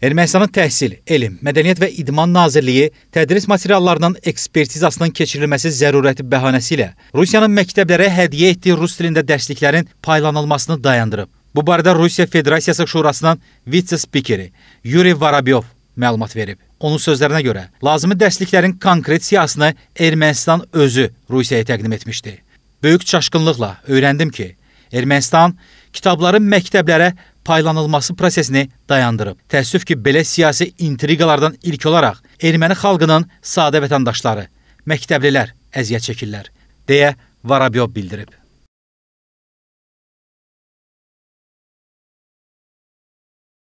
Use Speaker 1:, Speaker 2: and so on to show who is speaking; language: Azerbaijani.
Speaker 1: Ermənistanın Təhsil, Elm, Mədəniyyət və İdman Nazirliyi tədris materiallarının ekspertizasının keçirilməsi zərurəti bəhanəsi ilə Rusiyanın məktəblərə hədiyyə etdiyi rus dilində dərsliklərin paylanılmasını dayandırıb. Bu barədə Rusiya Federasiyası Şurasının vitse-spikeri Yuri Varabyov məlumat verib. Onun sözlərinə görə, lazımi dərsliklərin konkret siyasını Ermənistan özü Rusiyaya təqdim etmişdi. Böyük çaşqınlıqla öyrəndim ki, Ermənistan kitabları məktəblərə paylanılması prosesini dayandırıb. Təəssüf ki, belə siyasi intriqalardan ilk olaraq erməni xalqının sadə vətəndaşları, məktəblilər əziyyət çəkirlər,
Speaker 2: deyə Varabyov bildirib.